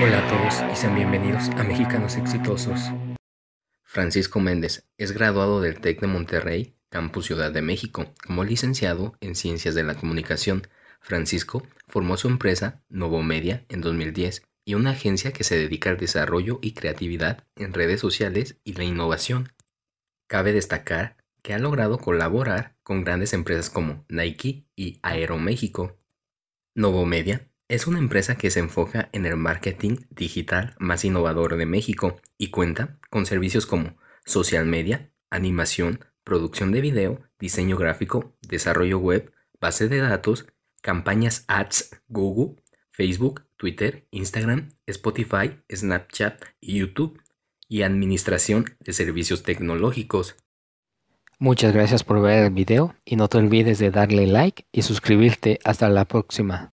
Hola a todos y sean bienvenidos a Mexicanos Exitosos. Francisco Méndez es graduado del TEC de Monterrey, Campus Ciudad de México, como licenciado en Ciencias de la Comunicación. Francisco formó su empresa Novo Media en 2010 y una agencia que se dedica al desarrollo y creatividad en redes sociales y la innovación. Cabe destacar que ha logrado colaborar con grandes empresas como Nike y Aeroméxico. Novo Media. Es una empresa que se enfoca en el marketing digital más innovador de México y cuenta con servicios como social media, animación, producción de video, diseño gráfico, desarrollo web, base de datos, campañas ads, Google, Facebook, Twitter, Instagram, Spotify, Snapchat y YouTube y administración de servicios tecnológicos. Muchas gracias por ver el video y no te olvides de darle like y suscribirte. Hasta la próxima.